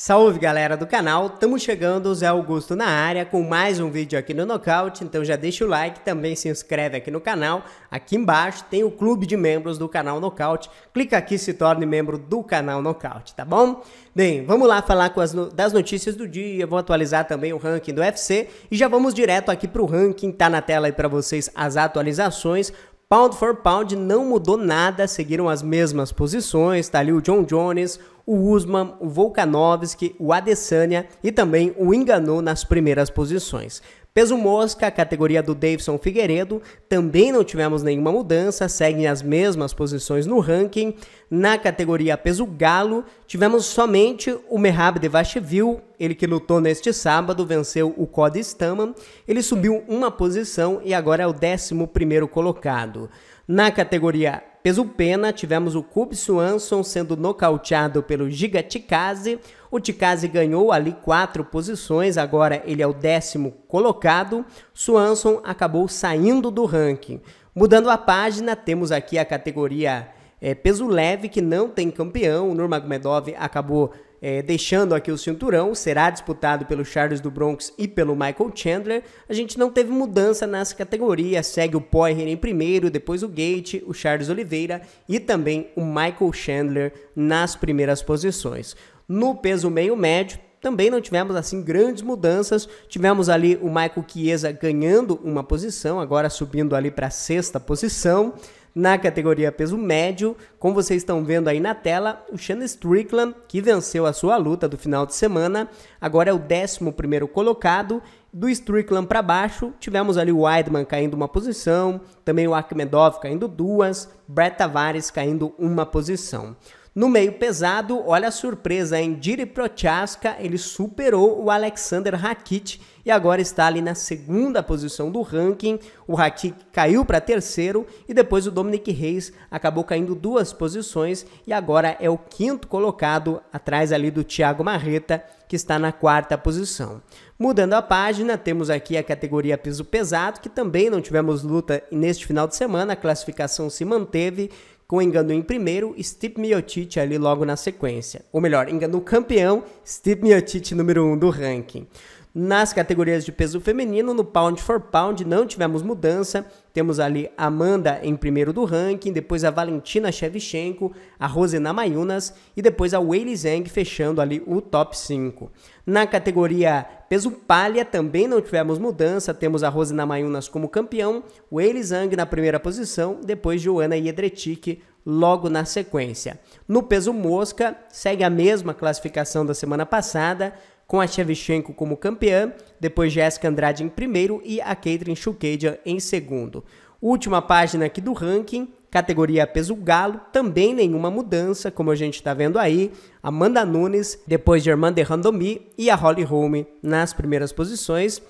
Salve galera do canal, estamos chegando, Zé Augusto na área com mais um vídeo aqui no Knockout, então já deixa o like, também se inscreve aqui no canal, aqui embaixo tem o clube de membros do canal Knockout, clica aqui e se torne membro do canal Knockout, tá bom? Bem, vamos lá falar com as no das notícias do dia, vou atualizar também o ranking do UFC e já vamos direto aqui para o ranking, tá na tela aí para vocês as atualizações, Pound for pound não mudou nada, seguiram as mesmas posições, tá ali o John Jones, o Usman, o Volkanovski, o Adesanya e também o enganou nas primeiras posições. Peso mosca, a categoria do Davidson Figueiredo, também não tivemos nenhuma mudança, seguem as mesmas posições no ranking. Na categoria peso galo, tivemos somente o Merab Devashvili, ele que lutou neste sábado, venceu o Cody Staman, ele subiu uma posição e agora é o 11 primeiro colocado. Na categoria Peso pena, tivemos o Cub Swanson sendo nocauteado pelo Giga Tikase. O Tikaze ganhou ali quatro posições, agora ele é o décimo colocado. Swanson acabou saindo do ranking. Mudando a página, temos aqui a categoria é, peso leve, que não tem campeão. O Nurmagomedov acabou é, deixando aqui o cinturão, será disputado pelo Charles do Bronx e pelo Michael Chandler. A gente não teve mudança nessa categoria, segue o Poirier em primeiro, depois o Gate, o Charles Oliveira e também o Michael Chandler nas primeiras posições. No peso meio médio, também não tivemos assim grandes mudanças. Tivemos ali o Michael Chiesa ganhando uma posição, agora subindo ali para a sexta posição na categoria peso médio. Como vocês estão vendo aí na tela, o Sean Strickland, que venceu a sua luta do final de semana, agora é o 11 colocado. Do Strickland para baixo, tivemos ali o Weidman caindo uma posição, também o Akhmedov caindo duas, Brett Tavares caindo uma posição. No meio pesado, olha a surpresa, em Diri Prochaska, ele superou o Alexander Rakit e agora está ali na segunda posição do ranking. O Rakit caiu para terceiro e depois o Dominic Reis acabou caindo duas posições e agora é o quinto colocado, atrás ali do Thiago Marreta, que está na quarta posição. Mudando a página, temos aqui a categoria peso pesado, que também não tivemos luta neste final de semana, a classificação se manteve, com Engano em primeiro, Steve Miotic ali logo na sequência. Ou melhor, Engano campeão, Steve Miotic número 1 um do ranking. Nas categorias de peso feminino, no pound for pound, não tivemos mudança. Temos ali Amanda em primeiro do ranking, depois a Valentina Shevchenko, a Rosena Mayunas e depois a Weili Zhang fechando ali o top 5. Na categoria peso palha também não tivemos mudança, temos a Rosena Mayunas como campeão, Weili Zhang na primeira posição, depois Joana Jedretic logo na sequência. No peso mosca, segue a mesma classificação da semana passada, com a Shevchenko como campeã, depois Jéssica Andrade em primeiro e a Caitlin Shukadian em segundo. Última página aqui do ranking, categoria peso galo, também nenhuma mudança, como a gente está vendo aí. Amanda Nunes, depois Germain de Randomi e a Holly Holm nas primeiras posições.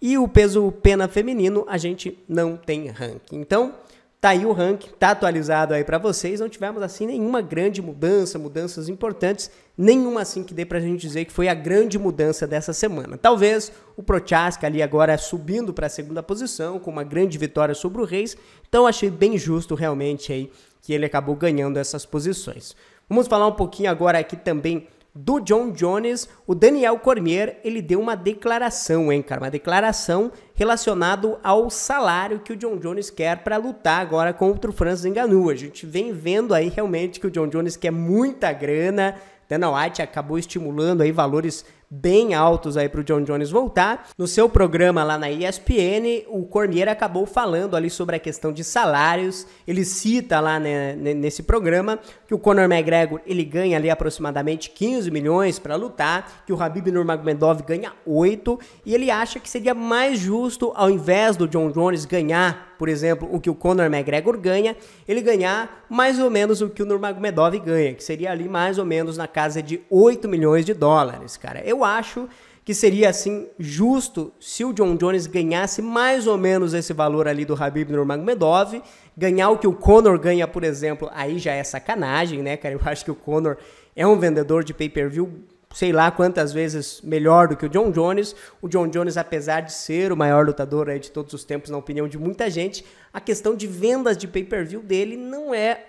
E o peso pena feminino, a gente não tem ranking. Então, tá aí o ranking, tá atualizado aí para vocês. Não tivemos assim nenhuma grande mudança, mudanças importantes nenhuma assim que dê pra gente dizer que foi a grande mudança dessa semana. Talvez o Prochaska ali agora subindo para a segunda posição com uma grande vitória sobre o Reis, então achei bem justo realmente aí que ele acabou ganhando essas posições. Vamos falar um pouquinho agora aqui também do John Jones, o Daniel Cormier, ele deu uma declaração, hein, cara? Uma declaração relacionado ao salário que o John Jones quer para lutar agora contra o Francis Ngannou. A gente vem vendo aí realmente que o John Jones quer muita grana, Dana White acabou estimulando aí valores bem altos aí para o John Jones voltar. No seu programa lá na ESPN, o Cormier acabou falando ali sobre a questão de salários. Ele cita lá né, nesse programa que o Conor McGregor ele ganha ali aproximadamente 15 milhões para lutar, que o Habib Nurmagomedov ganha 8 e ele acha que seria mais justo ao invés do John Jones ganhar, por exemplo, o que o Conor McGregor ganha, ele ganhar mais ou menos o que o Nurmagomedov ganha, que seria ali mais ou menos na casa de 8 milhões de dólares, cara. Eu eu acho que seria assim justo se o John Jones ganhasse mais ou menos esse valor ali do Habib Nurmagomedov, ganhar o que o Conor ganha, por exemplo, aí já é sacanagem, né, cara? Eu acho que o Conor é um vendedor de pay-per-view sei lá quantas vezes melhor do que o John Jones. O John Jones, apesar de ser o maior lutador de todos os tempos, na opinião de muita gente, a questão de vendas de pay-per-view dele não é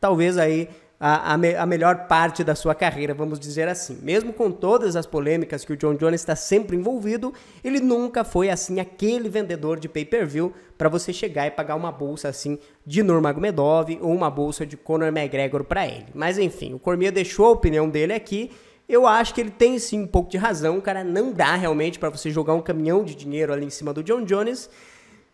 talvez aí a, a, me, a, melhor parte da sua carreira, vamos dizer assim. Mesmo com todas as polêmicas que o John Jones está sempre envolvido, ele nunca foi assim aquele vendedor de pay-per-view para você chegar e pagar uma bolsa assim de Nurmagomedov ou uma bolsa de Conor McGregor para ele. Mas enfim, o Cormier deixou a opinião dele aqui. Eu acho que ele tem sim um pouco de razão, o cara não dá realmente para você jogar um caminhão de dinheiro ali em cima do John Jones.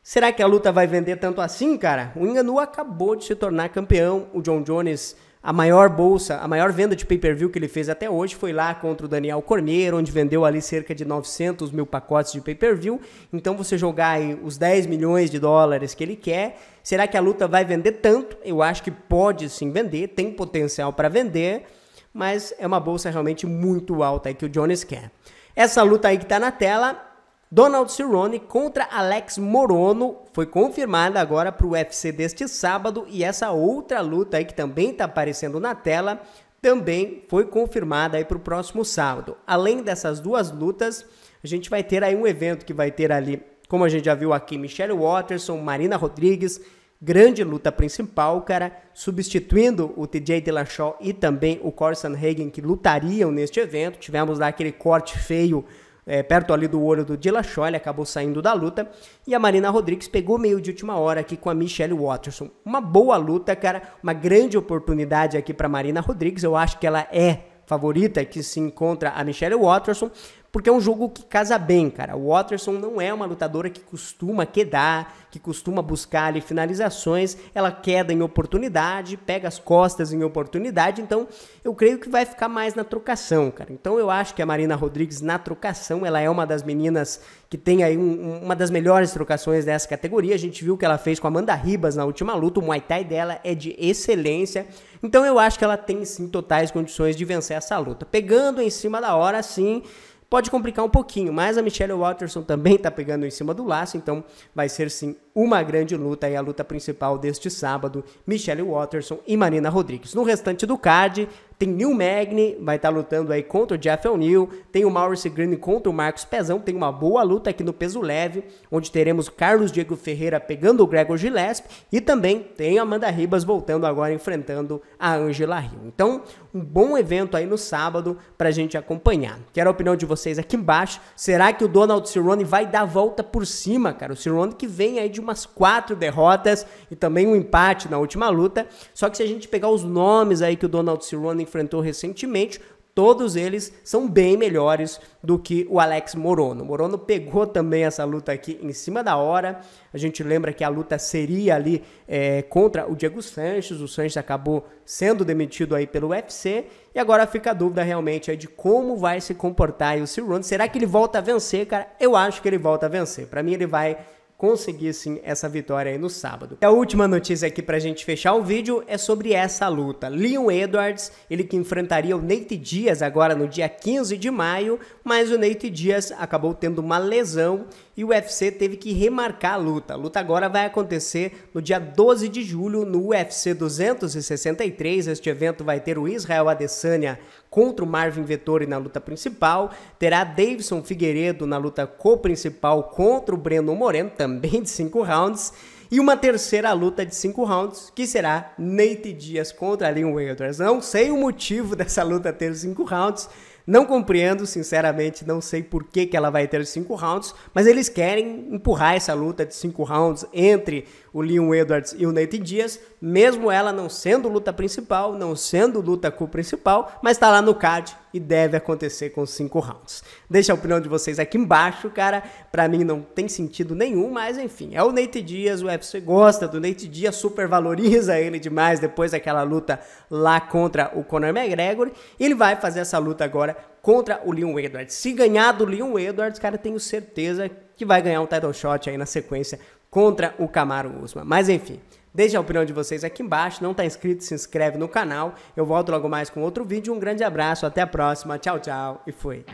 Será que a luta vai vender tanto assim, cara? O Inganu acabou de se tornar campeão, o John Jones a maior bolsa, a maior venda de pay-per-view que ele fez até hoje foi lá contra o Daniel Cormier, onde vendeu ali cerca de 900 mil pacotes de pay-per-view. Então você jogar os 10 milhões de dólares que ele quer, será que a luta vai vender tanto? Eu acho que pode sim vender, tem potencial para vender, mas é uma bolsa realmente muito alta aí que o Jones quer. Essa luta aí que está na tela Donald Cerrone contra Alex Morono foi confirmada agora para o UFC deste sábado e essa outra luta aí que também está aparecendo na tela também foi confirmada aí para o próximo sábado. Além dessas duas lutas, a gente vai ter aí um evento que vai ter ali, como a gente já viu aqui, Michelle Watterson, Marina Rodrigues, grande luta principal, cara, substituindo o TJ Dillashaw e também o Corson Hagen que lutariam neste evento. Tivemos lá aquele corte feio é, perto ali do olho do Dillashaw, ele acabou saindo da luta. E a Marina Rodrigues pegou meio de última hora aqui com a Michelle Watterson. Uma boa luta, cara, uma grande oportunidade aqui para Marina Rodrigues. Eu acho que ela é favorita que se encontra a Michelle Watterson, porque é um jogo que casa bem, cara. O Watterson não é uma lutadora que costuma quedar, que costuma buscar ali finalizações, ela queda em oportunidade, pega as costas em oportunidade, então eu creio que vai ficar mais na trocação, cara. Então eu acho que a Marina Rodrigues na trocação, ela é uma das meninas que tem aí um, uma das melhores trocações dessa categoria. A gente viu o que ela fez com a Amanda Ribas na última luta, o Muay Thai dela é de excelência. Então eu acho que ela tem sim totais condições de vencer essa luta. Pegando em cima da hora, sim, pode complicar um pouquinho, mas a Michelle Watterson também está pegando em cima do laço, então vai ser sim uma grande luta e a luta principal deste sábado, Michelle Watterson e Marina Rodrigues. No restante do card, tem Neil Magny, vai estar tá lutando aí contra o Jeff O'Neill, tem o Maurice Green contra o Marcos Pezão, tem uma boa luta aqui no peso leve, onde teremos Carlos Diego Ferreira pegando o Gregor Gillespie e também tem Amanda Ribas voltando agora enfrentando a Angela Rio. Então, um bom evento aí no sábado pra gente acompanhar. Quero a opinião de vocês aqui embaixo. Será que o Donald Cerrone vai dar a volta por cima, cara? O Cerrone que vem aí de umas quatro derrotas e também um empate na última luta. Só que se a gente pegar os nomes aí que o Donald Cerrone enfrentou recentemente, todos eles são bem melhores do que o Alex Morono. Morono pegou também essa luta aqui em cima da hora. A gente lembra que a luta seria ali é, contra o Diego Sanches. O Sanches acabou sendo demitido aí pelo UFC. E agora fica a dúvida realmente aí de como vai se comportar o Cerrone. Será que ele volta a vencer, cara? Eu acho que ele volta a vencer. Para mim ele vai conseguissem essa vitória aí no sábado. E a última notícia aqui pra gente fechar o vídeo é sobre essa luta. Leon Edwards, ele que enfrentaria o Nate Dias agora no dia 15 de maio, mas o Nate Dias acabou tendo uma lesão e o UFC teve que remarcar a luta. A luta agora vai acontecer no dia 12 de julho no UFC 263. Este evento vai ter o Israel Adesanya contra o Marvin Vettori na luta principal, terá Davidson Figueiredo na luta co-principal contra o Breno Moreno, também de 5 rounds, e uma terceira luta de 5 rounds, que será Nate Dias contra Leon Edwards. Não sei o motivo dessa luta ter 5 rounds, não compreendo, sinceramente, não sei por que, que ela vai ter cinco rounds, mas eles querem empurrar essa luta de cinco rounds entre o Leon Edwards e o Nate Diaz, mesmo ela não sendo luta principal, não sendo luta co-principal, mas está lá no card e deve acontecer com cinco rounds. Deixa a opinião de vocês aqui embaixo, cara. Para mim não tem sentido nenhum, mas enfim, é o Nate Dias, o UFC gosta do Nate Dias, super valoriza ele demais depois daquela luta lá contra o Conor McGregor. Ele vai fazer essa luta agora contra o Leon Edwards. Se ganhar do Leon Edwards, cara, tenho certeza que vai ganhar um title shot aí na sequência contra o Camaro Usman. Mas enfim, Deixe a opinião de vocês aqui embaixo. Não está inscrito, se inscreve no canal. Eu volto logo mais com outro vídeo. Um grande abraço, até a próxima. Tchau, tchau e fui.